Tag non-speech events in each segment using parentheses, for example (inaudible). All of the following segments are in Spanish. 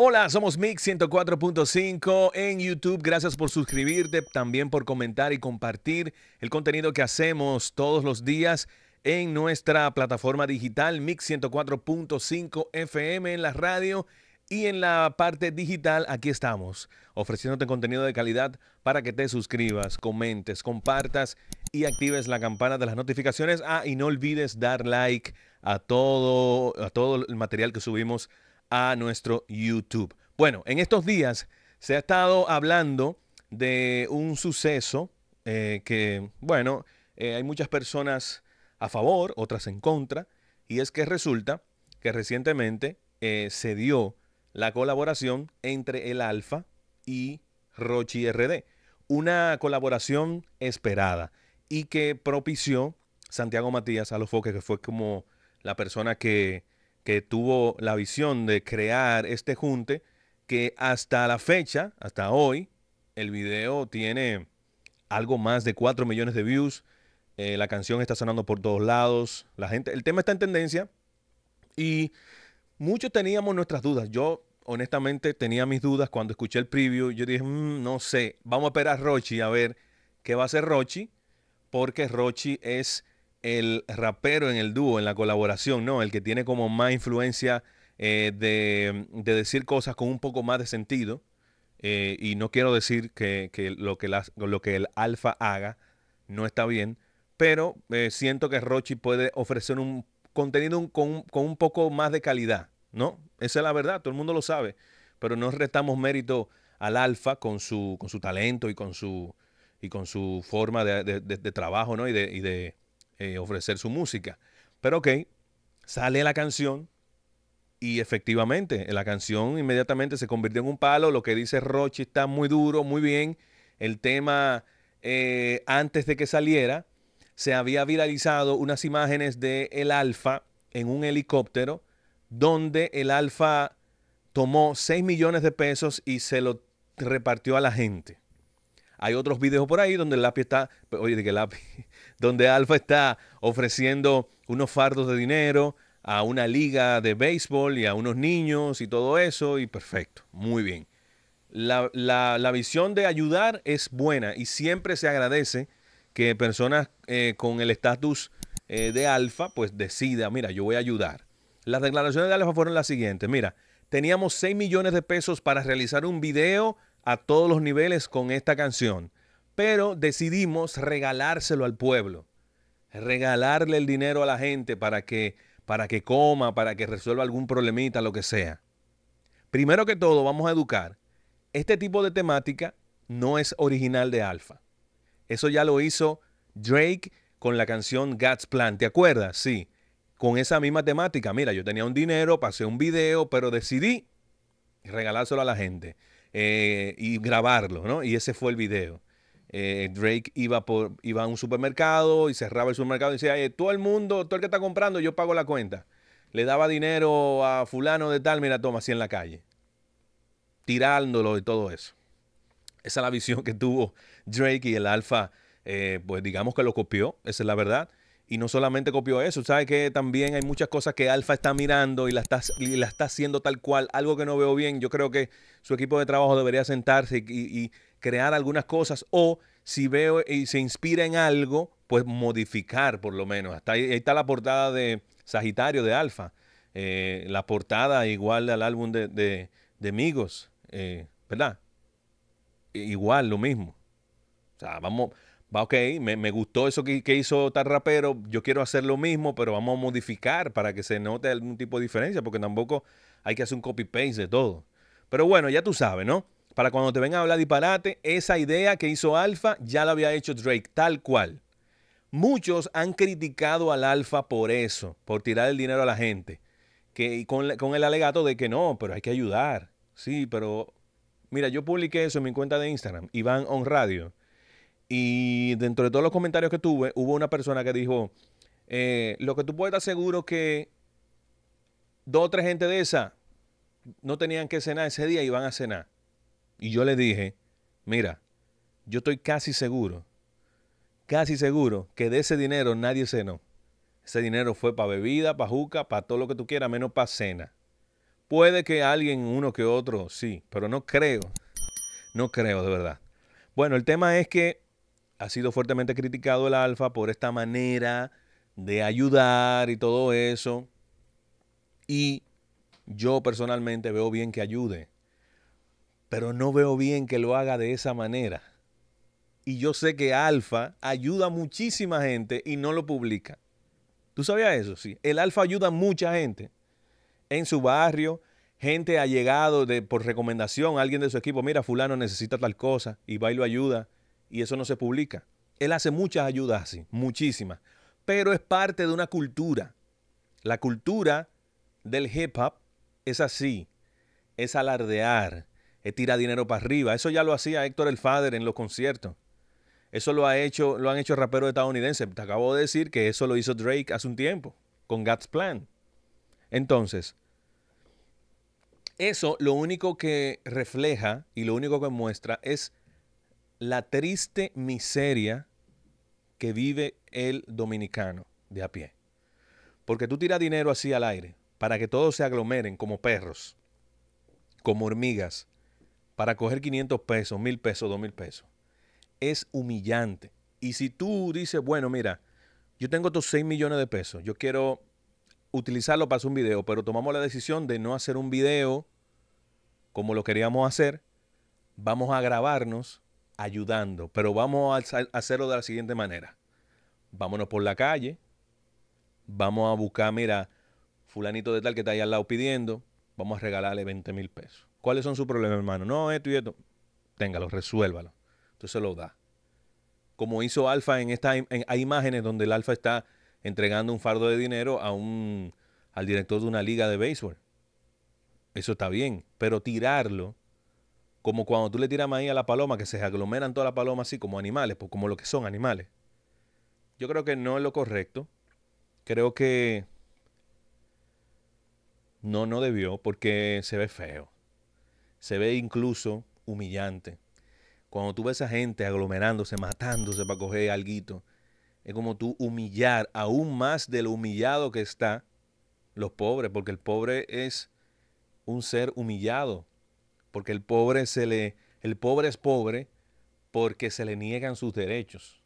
Hola, somos Mix 104.5 en YouTube. Gracias por suscribirte, también por comentar y compartir el contenido que hacemos todos los días en nuestra plataforma digital Mix 104.5 FM en la radio y en la parte digital. Aquí estamos, ofreciéndote contenido de calidad para que te suscribas, comentes, compartas y actives la campana de las notificaciones. Ah, y no olvides dar like a todo, a todo el material que subimos a nuestro YouTube. Bueno, en estos días se ha estado hablando de un suceso eh, que, bueno, eh, hay muchas personas a favor, otras en contra, y es que resulta que recientemente eh, se dio la colaboración entre el Alfa y Rochi RD, una colaboración esperada y que propició Santiago Matías a los foques, que fue como la persona que que tuvo la visión de crear este junte que hasta la fecha, hasta hoy, el video tiene algo más de 4 millones de views. Eh, la canción está sonando por todos lados. La gente, el tema está en tendencia. Y muchos teníamos nuestras dudas. Yo, honestamente, tenía mis dudas cuando escuché el preview. Yo dije, mm, no sé, vamos a esperar a Rochi a ver qué va a hacer Rochi. Porque Rochi es el rapero en el dúo, en la colaboración, ¿no? El que tiene como más influencia eh, de, decir cosas con un poco más de sentido. Eh, y no quiero decir que, lo, que lo que el alfa haga no está bien, pero eh, siento que Rochi puede ofrecer un contenido con, un poco más de calidad, ¿no? Esa es la verdad, todo el mundo lo sabe, pero no restamos mérito al alfa con su, su talento y con su, y con su forma de, trabajo, ¿no? y de eh, ofrecer su música. Pero ok, sale la canción y efectivamente la canción inmediatamente se convirtió en un palo. Lo que dice Roche está muy duro, muy bien. El tema eh, antes de que saliera se había viralizado unas imágenes de el Alfa en un helicóptero donde el Alfa tomó 6 millones de pesos y se lo repartió a la gente. Hay otros videos por ahí donde el lápiz está, oye, de que el lápiz, donde Alfa está ofreciendo unos fardos de dinero a una liga de béisbol y a unos niños y todo eso, y perfecto, muy bien. La, visión de ayudar es buena y siempre se agradece que personas eh, con el estatus eh, de Alfa pues decida, mira, yo voy a ayudar. Las declaraciones de Alfa fueron las siguientes, mira, teníamos 6 millones de pesos para realizar un video a todos los niveles con esta canción pero decidimos regalárselo al pueblo, regalarle el dinero a la gente para que, para que coma, para que resuelva algún problemita, lo que sea. Primero que todo, vamos a educar. Este tipo de temática no es original de Alfa. Eso ya lo hizo Drake con la canción God's Plan, ¿te acuerdas? Sí, con esa misma temática. Mira, yo tenía un dinero, pasé un video, pero decidí regalárselo a la gente eh, y grabarlo, ¿no? Y ese fue el video. Eh, Drake iba, por, iba a un supermercado y cerraba el supermercado y decía, todo el mundo, todo el que está comprando, yo pago la cuenta. Le daba dinero a fulano de tal, mira, toma, así en la calle. Tirándolo y todo eso. Esa es la visión que tuvo Drake y el Alfa, eh, pues digamos que lo copió, esa es la verdad. Y no solamente copió eso, sabe que también hay muchas cosas que Alfa está mirando y la está, la está haciendo tal cual, algo que no veo bien. Yo creo que su equipo de trabajo debería sentarse y crear algunas cosas o si veo y se inspira en algo, pues modificar por lo menos. ahí, está la portada de Sagitario de Alfa, eh, la portada igual al álbum de, de, Migos, eh, ¿verdad? Igual, lo mismo. O sea, vamos, va, ok, me, gustó eso que, que, hizo tal rapero, yo quiero hacer lo mismo, pero vamos a modificar para que se note algún tipo de diferencia, porque tampoco hay que hacer un copy-paste de todo. Pero bueno, ya tú sabes, ¿no? para cuando te ven a hablar disparate, esa idea que hizo Alfa ya la había hecho Drake, tal cual. Muchos han criticado al Alfa por eso, por tirar el dinero a la gente. Que, con, el alegato de que no, pero hay que ayudar. Sí, pero mira, yo publiqué eso en mi cuenta de Instagram, Iván On Radio. Y dentro de todos los comentarios que tuve, hubo una persona que dijo, eh, lo que tú puedes estar seguro que dos o tres gente de esa no tenían que cenar ese día y van a cenar. Y yo le dije, mira, yo estoy casi seguro, casi seguro que de ese dinero nadie cenó. Ese dinero fue para bebida, para juca, para todo lo que tú quieras, menos para cena. Puede que alguien, uno que otro, sí, pero no creo. No creo, de verdad. Bueno, el tema es que ha sido fuertemente criticado el Alfa por esta manera de ayudar y todo eso. Y yo personalmente veo bien que ayude pero no veo bien que lo haga de esa manera. Y yo sé que Alfa ayuda a muchísima gente y no lo publica. ¿Tú sabías eso? Sí. El Alfa ayuda a mucha gente en su barrio, gente ha llegado de, por recomendación, alguien de su equipo, mira, fulano necesita tal cosa, y va y lo ayuda, y eso no se publica. Él hace muchas ayudas así, muchísimas, pero es parte de una cultura. La cultura del hip hop es así, es alardear, tira dinero para arriba. Eso ya lo hacía Héctor el Fader en los conciertos. Eso lo, ha hecho, lo han hecho raperos estadounidenses. Te acabo de decir que eso lo hizo Drake hace un tiempo, con God's Plan. Entonces, eso lo único que refleja y lo único que muestra es la triste miseria que vive el dominicano de a pie. Porque tú tiras dinero así al aire para que todos se aglomeren como perros, como hormigas, para coger 500 pesos, 1000 pesos, 2000 pesos. Es humillante. Y si tú dices, bueno, mira, yo tengo estos 6 millones de pesos, yo quiero utilizarlo para hacer un video, pero tomamos la decisión de no hacer un video como lo queríamos hacer, vamos a grabarnos ayudando, pero vamos a hacerlo de la siguiente manera. Vámonos por la calle, vamos a buscar, mira, fulanito de tal que está ahí al lado pidiendo, vamos a regalarle 20 mil pesos. ¿Cuáles son sus problemas, hermano? No, esto y esto. Téngalo, resuélvalo. Entonces lo da. Como hizo Alfa en esta... hay imágenes donde el Alfa está entregando un fardo de dinero a un al director de una liga de béisbol. Eso está bien, pero tirarlo como cuando tú le tiras maíz a la paloma que se aglomeran todas las palomas así como animales, pues como lo que son animales. Yo creo que no es lo correcto. Creo que no no debió porque se ve feo se ve incluso humillante. Cuando tú ves a gente aglomerándose, matándose para coger algo, es como tú humillar aún más de lo humillado que está los pobres, porque el pobre es un ser humillado, porque el pobre se le el pobre es pobre porque se le niegan sus derechos,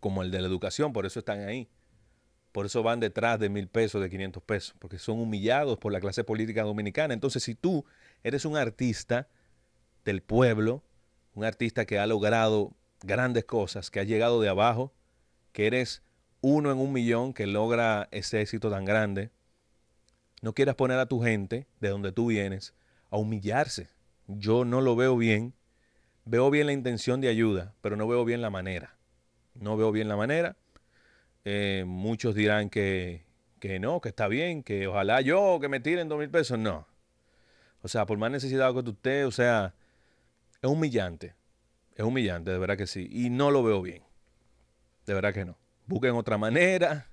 como el de la educación, por eso están ahí. Por eso van detrás de mil pesos, de 500 pesos, porque son humillados por la clase política dominicana. Entonces, si tú eres un artista del pueblo, un artista que ha logrado grandes cosas, que ha llegado de abajo, que eres uno en un millón que logra ese éxito tan grande, no quieras poner a tu gente, de donde tú vienes, a humillarse. Yo no lo veo bien. Veo bien la intención de ayuda, pero no veo bien la manera. No veo bien la manera eh, muchos dirán que, que no, que está bien, que ojalá yo que me tiren dos mil pesos. No. O sea, por más necesidad que usted, o sea, es humillante. Es humillante, de verdad que sí. Y no lo veo bien. De verdad que no. Busquen otra manera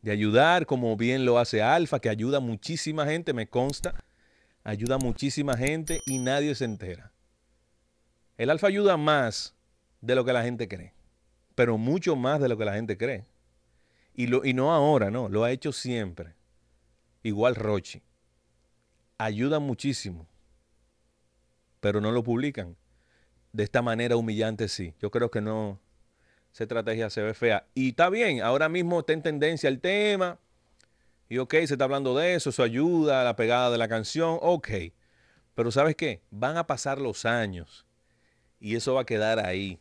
de ayudar, como bien lo hace Alfa, que ayuda a muchísima gente, me consta. Ayuda a muchísima gente y nadie se entera. El Alfa ayuda más de lo que la gente cree, pero mucho más de lo que la gente cree. Y, no ahora, no, lo ha hecho siempre. Igual Rochi. Ayuda muchísimo, pero no lo publican. De esta manera humillante sí. Yo creo que no, esa estrategia se ve fea. Y está bien, ahora mismo está en tendencia el tema. Y ok, se está hablando de eso, su ayuda a la pegada de la canción, ok. Pero ¿sabes qué? Van a pasar los años y eso va a quedar ahí.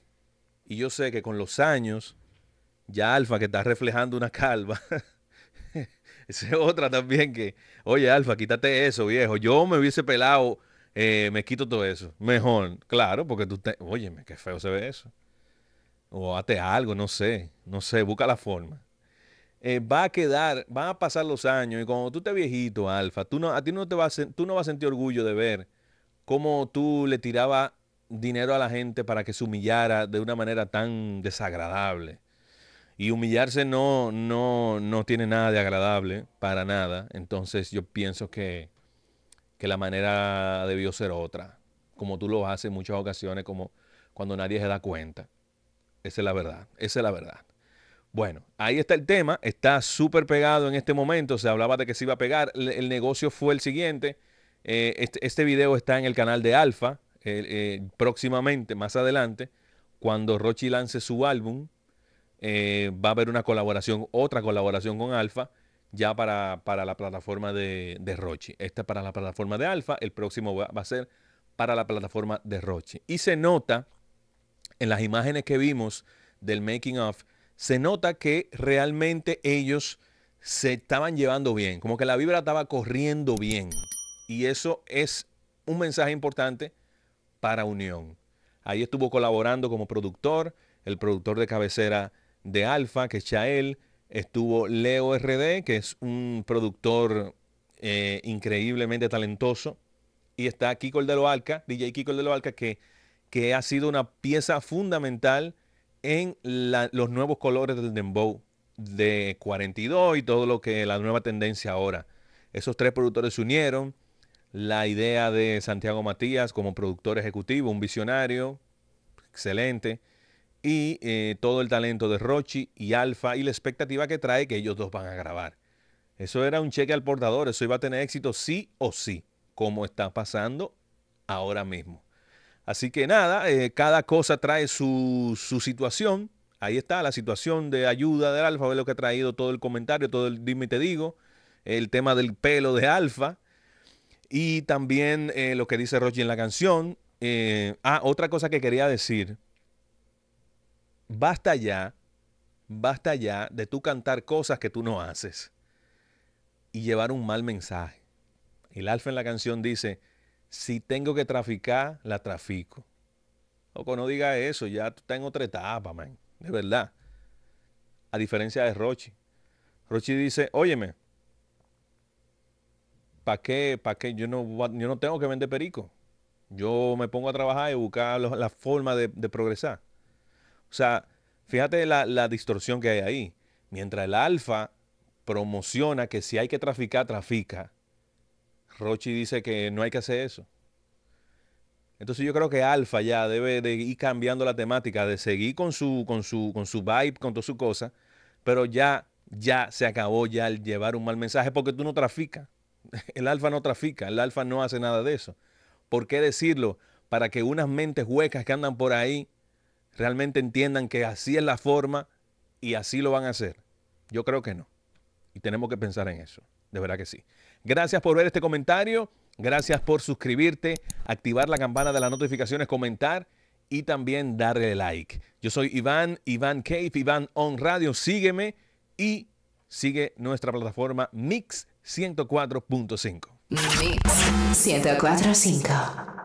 Y yo sé que con los años ya Alfa que está reflejando una calva. (laughs) Esa es otra también que, oye Alfa, quítate eso, viejo. Yo me hubiese pelado, eh, me quito todo eso. Mejor, claro, porque tú te... Óyeme, qué feo se ve eso. O hazte algo, no sé, no sé, busca la forma. Eh, va a quedar, van a pasar los años y cuando tú te viejito, Alfa, tú no, a ti no te vas, tú no vas a sentir orgullo de ver cómo tú le tirabas dinero a la gente para que se humillara de una manera tan desagradable. Y humillarse no, no, no tiene nada de agradable, para nada. Entonces yo pienso que, que la manera debió ser otra, como tú lo haces en muchas ocasiones, como cuando nadie se da cuenta. Esa es la verdad, esa es la verdad. Bueno, ahí está el tema, está súper pegado en este momento, se hablaba de que se iba a pegar, el, negocio fue el siguiente, eh, este, este, video está en el canal de Alfa, eh, eh, próximamente, más adelante, cuando Rochi lance su álbum, eh, va a haber una colaboración, otra colaboración con Alfa, ya para, la plataforma de, Roche. Esta para la plataforma de Alfa, el próximo va, a ser para la plataforma de Roche. Y se nota en las imágenes que vimos del making of, se nota que realmente ellos se estaban llevando bien, como que la vibra estaba corriendo bien. Y eso es un mensaje importante para Unión. Ahí estuvo colaborando como productor, el productor de cabecera de Alfa, que es Chael, estuvo Leo RD, que es un productor eh, increíblemente talentoso, y está Kiko de Loalca, DJ Kiko de Loalca, que, que ha sido una pieza fundamental en los nuevos colores del Dembow de 42 y todo lo que la nueva tendencia ahora. Esos tres productores se unieron. La idea de Santiago Matías como productor ejecutivo, un visionario, excelente y eh, todo el talento de Rochi y Alfa y la expectativa que trae que ellos dos van a grabar. Eso era un cheque al portador, eso iba a tener éxito sí o sí, como está pasando ahora mismo. Así que nada, eh, cada cosa trae su, situación. Ahí está la situación de ayuda del Alfa, es lo que ha traído todo el comentario, todo el dime y te digo, el tema del pelo de Alfa y también eh, lo que dice Rochi en la canción. ah, otra cosa que quería decir basta ya, basta ya de tú cantar cosas que tú no haces y llevar un mal mensaje. El alfa en la canción dice, si tengo que traficar, la trafico. Loco, no diga eso, ya tú estás en otra etapa, man, de verdad. A diferencia de Rochi. Rochi dice, óyeme, ¿para qué? pa qué? Yo no, yo no tengo que vender perico. Yo me pongo a trabajar y buscar la forma de progresar. O sea, fíjate la, la distorsión que hay ahí. Mientras el alfa promociona que si hay que traficar, trafica. Rochi dice que no hay que hacer eso. Entonces yo creo que Alfa ya debe de ir cambiando la temática, de seguir con su, con su, con su vibe, con toda su cosa, pero ya, ya se acabó ya el llevar un mal mensaje porque tú no traficas. (laughs) El Alfa no trafica, el Alfa no hace nada de eso. ¿Por qué decirlo? Para que unas mentes huecas que andan por ahí realmente entiendan que así es la forma y así lo van a hacer. Yo creo que no. Y tenemos que pensar en eso. De verdad que sí. Gracias por ver este comentario. Gracias por suscribirte, activar la campana de las notificaciones, comentar y también darle like. Yo soy Iván, Iván Cave, Iván On Radio. Sígueme y sigue nuestra plataforma Mix 104.5. Mix 104.5.